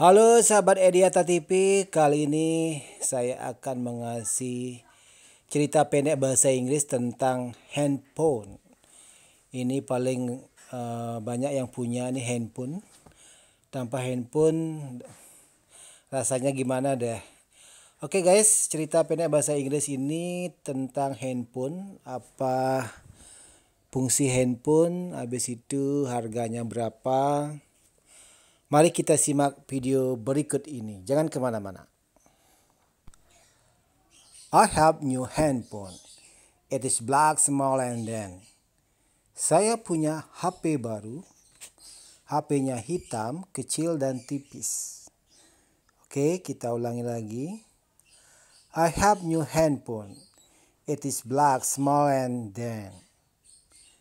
Halo sahabat Ediata TV, kali ini saya akan mengasih cerita pendek bahasa Inggris tentang handphone. Ini paling uh, banyak yang punya nih handphone. Tanpa handphone rasanya gimana deh. Oke okay guys, cerita pendek bahasa Inggris ini tentang handphone, apa fungsi handphone, habis itu harganya berapa, Mari kita simak video berikut ini. Jangan kemana-mana. I have new handphone. It is black, small, and then. Saya punya HP baru. HP-nya hitam, kecil, dan tipis. Oke, kita ulangi lagi. I have new handphone. It is black, small, and then.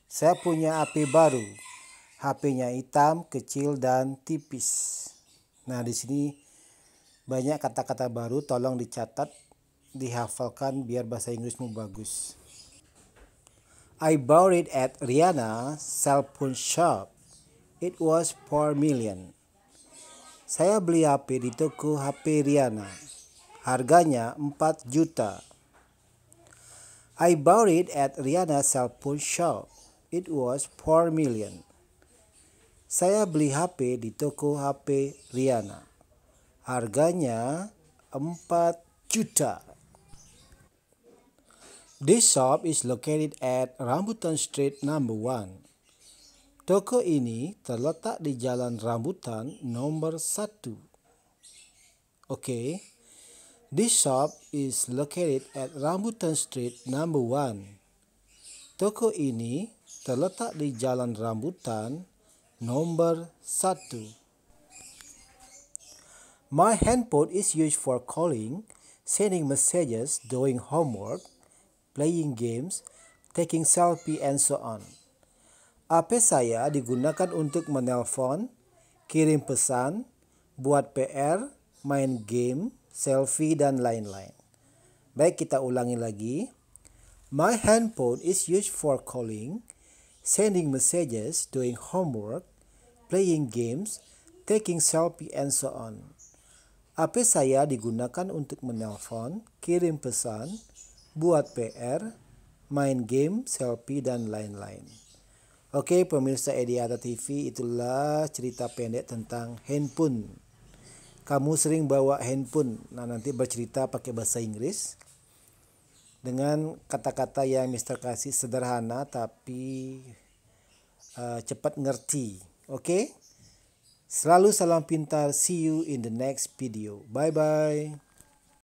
Saya punya HP baru HP-nya hitam, kecil dan tipis. Nah, di sini banyak kata-kata baru, tolong dicatat, dihafalkan biar bahasa Inggrismu bagus. I bought it at Rihanna cell phone shop. It was 4 million. Saya beli HP di toko HP Rihanna. Harganya 4 juta. I bought it at Rihanna cell phone shop. It was 4 million. Saya beli HP di toko HP Riana. Harganya 4 juta. This shop is located at Rambutan Street number 1. Toko ini terletak di Jalan Rambutan nomor 1. Okay. This shop is located at Rambutan Street number 1. Toko ini terletak di Jalan Rambutan Number 1 My handphone is used for calling, sending messages, doing homework, playing games, taking selfie and so on. HP saya digunakan untuk menelpon, kirim pesan, buat PR, main game, selfie dan lain-lain. Baik, kita ulangi lagi. My handphone is used for calling, sending messages, doing homework, playing games, taking selfie, and so on. HP saya digunakan untuk menelpon, kirim pesan, buat PR, main game, selfie, dan lain-lain. Oke pemirsa Ediata TV itulah cerita pendek tentang handphone. Kamu sering bawa handphone, nah nanti bercerita pakai bahasa Inggris dengan kata-kata yang Mister kasih sederhana tapi uh, cepat ngerti. Oke? Okay? Selalu salam pintar. See you in the next video. Bye bye.